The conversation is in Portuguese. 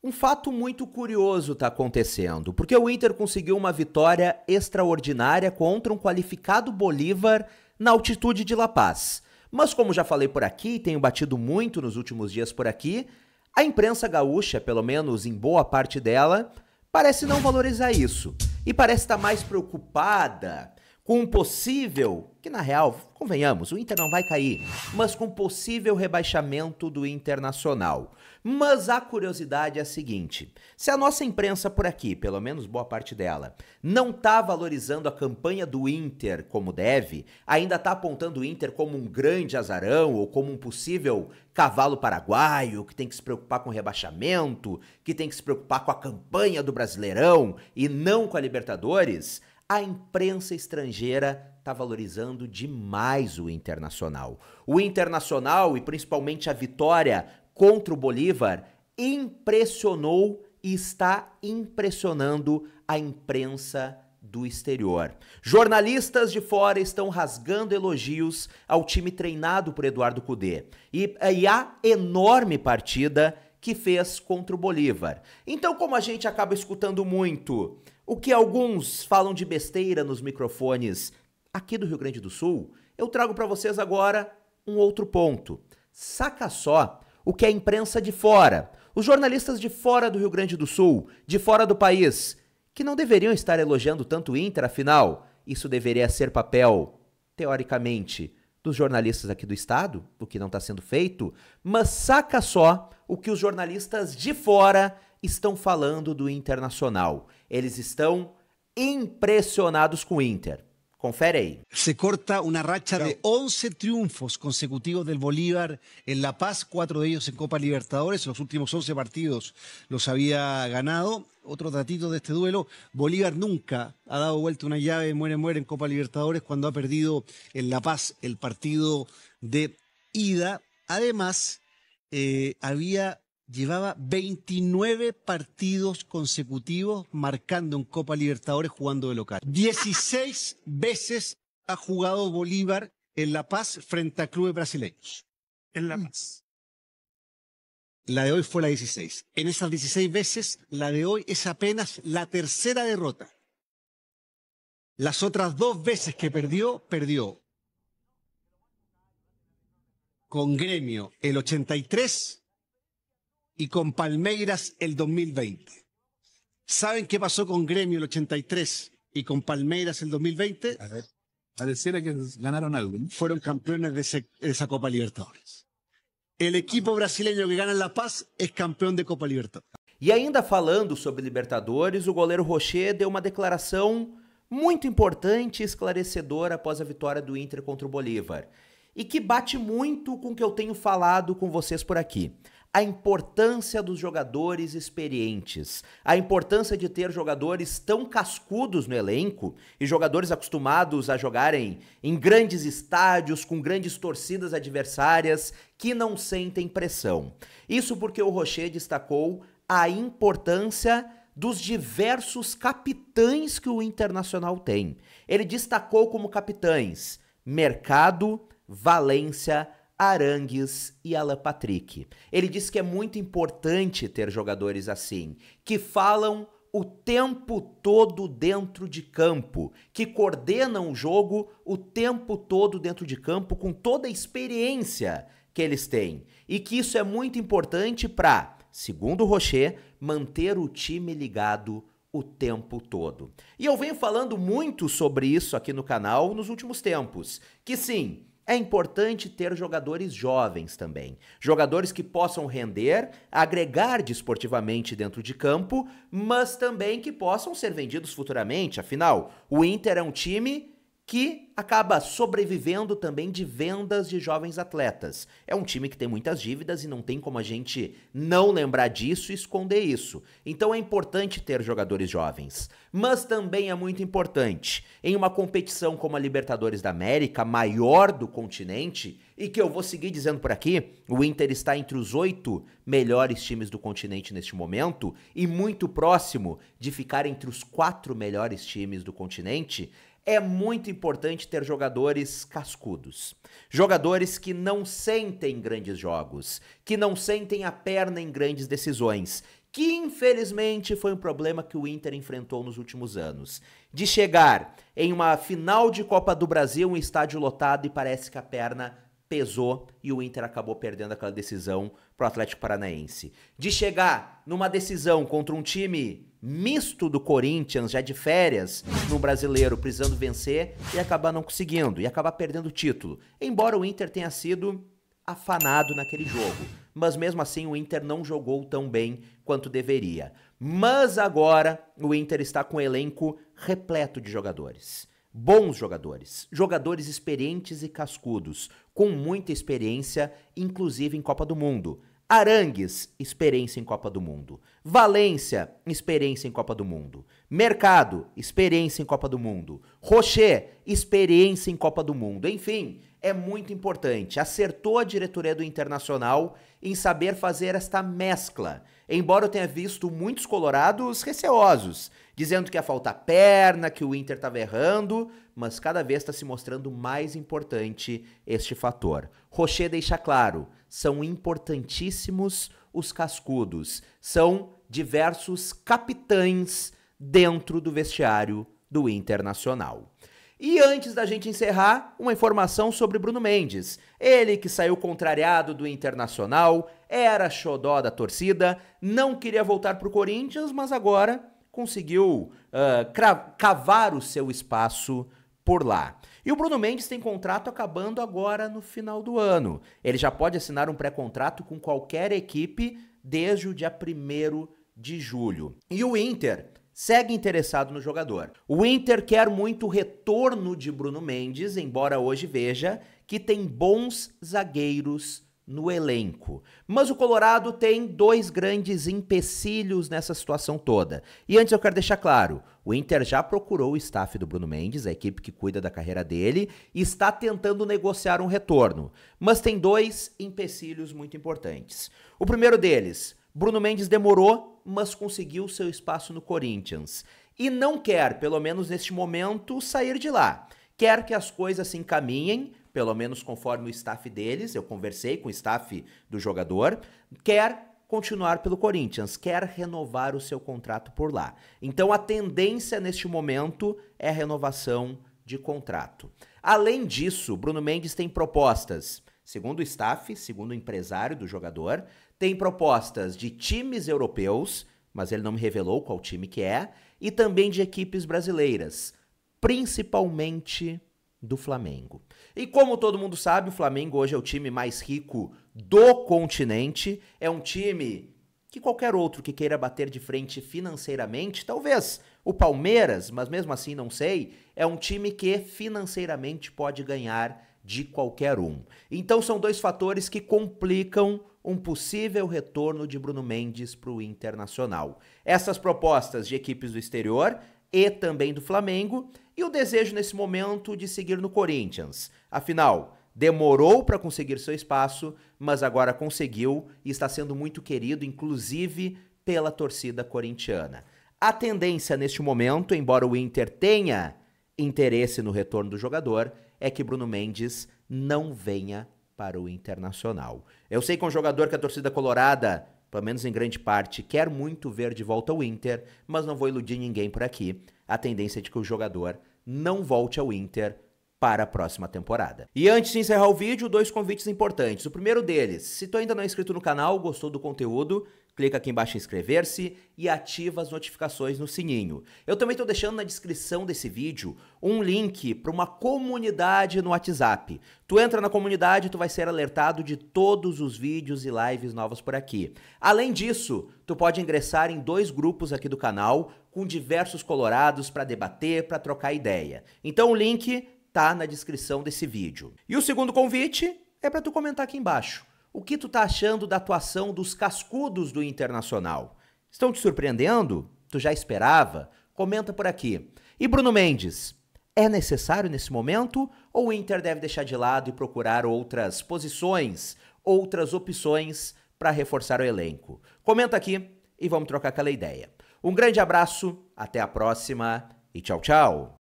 Um fato muito curioso está acontecendo, porque o Inter conseguiu uma vitória extraordinária contra um qualificado Bolívar na altitude de La Paz. Mas como já falei por aqui, e tenho batido muito nos últimos dias por aqui, a imprensa gaúcha, pelo menos em boa parte dela, parece não valorizar isso e parece estar tá mais preocupada com um possível, que na real, convenhamos, o Inter não vai cair, mas com um possível rebaixamento do Internacional. Mas a curiosidade é a seguinte: se a nossa imprensa por aqui, pelo menos boa parte dela, não está valorizando a campanha do Inter como deve, ainda está apontando o Inter como um grande azarão ou como um possível cavalo paraguaio que tem que se preocupar com rebaixamento, que tem que se preocupar com a campanha do Brasileirão e não com a Libertadores, a imprensa estrangeira está valorizando demais o Internacional. O Internacional e principalmente a vitória contra o Bolívar impressionou e está impressionando a imprensa do exterior. Jornalistas de fora estão rasgando elogios ao time treinado por Eduardo Cudê. E, eh, e a enorme partida que fez contra o Bolívar. Então, como a gente acaba escutando muito o que alguns falam de besteira nos microfones aqui do Rio Grande do Sul, eu trago para vocês agora um outro ponto. Saca só o que a imprensa de fora, os jornalistas de fora do Rio Grande do Sul, de fora do país, que não deveriam estar elogiando tanto o Inter, afinal, isso deveria ser papel, teoricamente, dos jornalistas aqui do estado, o que não está sendo feito, mas saca só o que os jornalistas de fora estão falando do internacional. Eles estão impressionados com o Inter. con Se corta una racha de 11 triunfos consecutivos del Bolívar en La Paz, cuatro de ellos en Copa Libertadores. Los últimos 11 partidos los había ganado. Otro datito de este duelo, Bolívar nunca ha dado vuelta una llave, muere, muere en Copa Libertadores cuando ha perdido en La Paz el partido de ida. Además, eh, había llevaba 29 partidos consecutivos marcando en Copa Libertadores jugando de local. 16 veces ha jugado Bolívar en La Paz frente a clubes brasileños. En La mm. Paz. La de hoy fue la 16. En esas 16 veces, la de hoy es apenas la tercera derrota. Las otras dos veces que perdió, perdió con Gremio el 83 y con Palmeiras el 2020. ¿Saben qué pasó con Gremio el 83 y con Palmeiras el 2020? A ver, pareciera que ganaron algo. ¿no? Fueron campeones de, ese, de esa Copa Libertadores. El equipo brasileño que gana en La Paz es campeón de Copa Libertadores. E ainda falando sobre Libertadores, o goleiro Rocher deu uma declaração muito importante e esclarecedora após a vitória do Inter contra o Bolívar. E que bate muito com o que eu tenho falado com vocês por aqui a importância dos jogadores experientes, a importância de ter jogadores tão cascudos no elenco e jogadores acostumados a jogarem em grandes estádios, com grandes torcidas adversárias, que não sentem pressão. Isso porque o Rocher destacou a importância dos diversos capitães que o Internacional tem. Ele destacou como capitães Mercado, Valência, Arangues e Alan Patrick. Ele diz que é muito importante ter jogadores assim, que falam o tempo todo dentro de campo, que coordenam o jogo o tempo todo dentro de campo com toda a experiência que eles têm. E que isso é muito importante para, segundo o Rocher, manter o time ligado o tempo todo. E eu venho falando muito sobre isso aqui no canal nos últimos tempos, que sim, é importante ter jogadores jovens também. Jogadores que possam render, agregar desportivamente dentro de campo, mas também que possam ser vendidos futuramente. Afinal, o Inter é um time que acaba sobrevivendo também de vendas de jovens atletas. É um time que tem muitas dívidas e não tem como a gente não lembrar disso e esconder isso. Então é importante ter jogadores jovens, mas também é muito importante em uma competição como a Libertadores da América, maior do continente, e que eu vou seguir dizendo por aqui, o Inter está entre os oito melhores times do continente neste momento e muito próximo de ficar entre os quatro melhores times do continente é muito importante ter jogadores cascudos. Jogadores que não sentem grandes jogos, que não sentem a perna em grandes decisões, que infelizmente foi um problema que o Inter enfrentou nos últimos anos. De chegar em uma final de Copa do Brasil, um estádio lotado e parece que a perna pesou e o Inter acabou perdendo aquela decisão pro Atlético Paranaense. De chegar numa decisão contra um time misto do Corinthians, já de férias, no brasileiro, precisando vencer e acabar não conseguindo, e acabar perdendo o título. Embora o Inter tenha sido afanado naquele jogo, mas mesmo assim o Inter não jogou tão bem quanto deveria. Mas agora o Inter está com o elenco repleto de jogadores bons jogadores, jogadores experientes e cascudos, com muita experiência, inclusive em Copa do Mundo. Arangues, experiência em Copa do Mundo. Valência, experiência em Copa do Mundo. Mercado, experiência em Copa do Mundo. Rocher, experiência em Copa do Mundo. Enfim, é muito importante. Acertou a diretoria do Internacional em saber fazer esta mescla embora eu tenha visto muitos colorados receosos, dizendo que ia faltar perna, que o Inter estava errando, mas cada vez está se mostrando mais importante este fator. Rocher deixa claro, são importantíssimos os cascudos, são diversos capitães dentro do vestiário do Internacional. E antes da gente encerrar, uma informação sobre Bruno Mendes. Ele que saiu contrariado do Internacional, era xodó da torcida, não queria voltar para o Corinthians, mas agora conseguiu uh, cavar o seu espaço por lá. E o Bruno Mendes tem contrato acabando agora no final do ano. Ele já pode assinar um pré-contrato com qualquer equipe desde o dia 1 de julho. E o Inter segue interessado no jogador. O Inter quer muito o retorno de Bruno Mendes, embora hoje veja que tem bons zagueiros no elenco. Mas o Colorado tem dois grandes empecilhos nessa situação toda. E antes eu quero deixar claro, o Inter já procurou o staff do Bruno Mendes, a equipe que cuida da carreira dele, e está tentando negociar um retorno. Mas tem dois empecilhos muito importantes. O primeiro deles, Bruno Mendes demorou, mas conseguiu seu espaço no Corinthians. E não quer, pelo menos neste momento, sair de lá. Quer que as coisas se encaminhem, pelo menos conforme o staff deles, eu conversei com o staff do jogador, quer continuar pelo Corinthians, quer renovar o seu contrato por lá. Então a tendência neste momento é renovação de contrato. Além disso, Bruno Mendes tem propostas segundo o staff, segundo o empresário do jogador, tem propostas de times europeus, mas ele não me revelou qual time que é, e também de equipes brasileiras, principalmente do Flamengo. E como todo mundo sabe, o Flamengo hoje é o time mais rico do continente, é um time que qualquer outro que queira bater de frente financeiramente, talvez o Palmeiras, mas mesmo assim não sei, é um time que financeiramente pode ganhar de qualquer um. Então são dois fatores que complicam um possível retorno de Bruno Mendes para o Internacional. Essas propostas de equipes do exterior e também do Flamengo e o desejo nesse momento de seguir no Corinthians. Afinal, demorou para conseguir seu espaço, mas agora conseguiu e está sendo muito querido, inclusive pela torcida corintiana. A tendência neste momento, embora o Inter tenha interesse no retorno do jogador é que Bruno Mendes não venha para o Internacional. Eu sei que é um jogador que a torcida colorada, pelo menos em grande parte, quer muito ver de volta ao Inter, mas não vou iludir ninguém por aqui. A tendência é de que o jogador não volte ao Inter para a próxima temporada. E antes de encerrar o vídeo, dois convites importantes. O primeiro deles, se tu ainda não é inscrito no canal, gostou do conteúdo, clica aqui embaixo em inscrever-se e ativa as notificações no sininho. Eu também estou deixando na descrição desse vídeo um link para uma comunidade no WhatsApp. Tu entra na comunidade e tu vai ser alertado de todos os vídeos e lives novas por aqui. Além disso, tu pode ingressar em dois grupos aqui do canal com diversos colorados para debater, para trocar ideia. Então o link tá na descrição desse vídeo. E o segundo convite é para tu comentar aqui embaixo. O que tu tá achando da atuação dos cascudos do Internacional? Estão te surpreendendo? Tu já esperava? Comenta por aqui. E Bruno Mendes, é necessário nesse momento ou o Inter deve deixar de lado e procurar outras posições, outras opções para reforçar o elenco? Comenta aqui e vamos trocar aquela ideia. Um grande abraço, até a próxima e tchau, tchau!